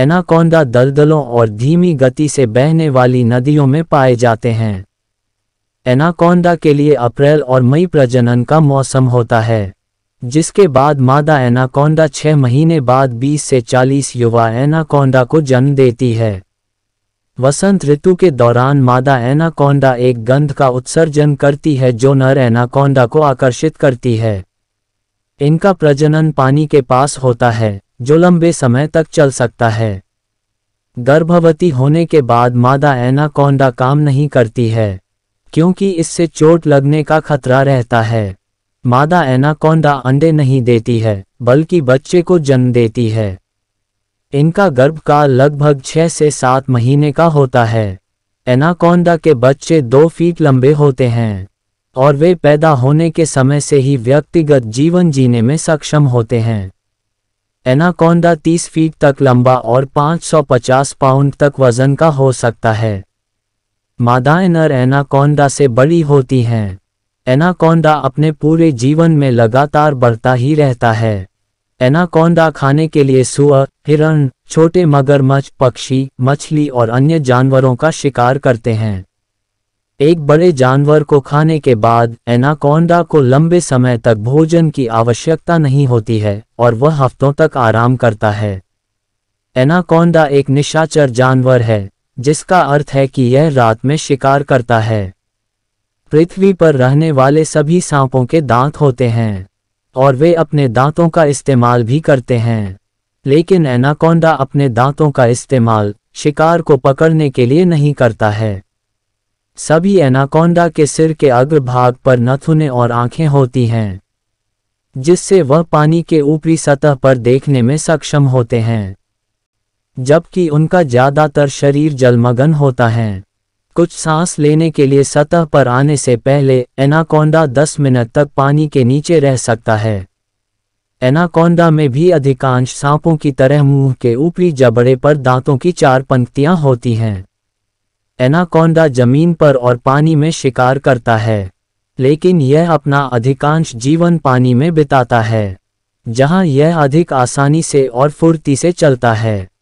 anaconda दलदलों और धीमी गति से बहने वाली नदियों में पाए जाते हैं एनाकोंडा के लिए अप्रैल और मई प्रजनन का मौसम होता है जिसके बाद मादा एनाकोंडा छह महीने बाद 20 से 40 युवा एनाकोंडा को जन्म देती है वसंत ऋतु के दौरान मादा एनाकोंडा एक गंध का उत्सर्जन करती है जो नर एनाकोंडा को आकर्षित करती है इनका प्रजनन पानी के पास होता है जो लंबे समय तक चल सकता है गर्भवती होने के बाद मादा एनाकोंडा काम नहीं करती है क्योंकि इससे चोट लगने का खतरा रहता है मादा एनाकोंडा अंडे नहीं देती है बल्कि बच्चे को जन्म देती है इनका गर्भकाल लगभग छह से सात महीने का होता है एनाकोंडा के बच्चे दो फीट लंबे होते हैं और वे पैदा होने के समय से ही व्यक्तिगत जीवन जीने में सक्षम होते हैं एनाकोंडा 30 फीट तक लंबा और 550 पाउंड तक वजन का हो सकता है नर एनाकोंडा से बड़ी होती हैं एनाकोंडा अपने पूरे जीवन में लगातार बढ़ता ही रहता है एनाकोंडा खाने के लिए सुअर हिरण छोटे मगरमच्छ पक्षी मछली और अन्य जानवरों का शिकार करते हैं एक बड़े जानवर को खाने के बाद एनाकोंडा को लंबे समय तक भोजन की आवश्यकता नहीं होती है और वह हफ्तों तक आराम करता है एनाकोंडा एक निशाचर जानवर है जिसका अर्थ है कि यह रात में शिकार करता है पृथ्वी पर रहने वाले सभी सांपों के दांत होते हैं और वे अपने दांतों का इस्तेमाल भी करते हैं लेकिन एनाकोंडा अपने दांतों का इस्तेमाल शिकार को पकड़ने के लिए नहीं करता है सभी एनाकोंडा के सिर के अग्रभाग पर नथुने और आंखें होती हैं जिससे वह पानी के ऊपरी सतह पर देखने में सक्षम होते हैं जबकि उनका ज़्यादातर शरीर जलमग्न होता है कुछ सांस लेने के लिए सतह पर आने से पहले एनाकोंडा 10 मिनट तक पानी के नीचे रह सकता है एनाकोंडा में भी अधिकांश सांपों की तरह मुंह के ऊपरी जबड़े पर दांतों की चार पंक्तियां होती हैं एनाकोंडा जमीन पर और पानी में शिकार करता है लेकिन यह अपना अधिकांश जीवन पानी में बिताता है जहां यह अधिक आसानी से और फुर्ती से चलता है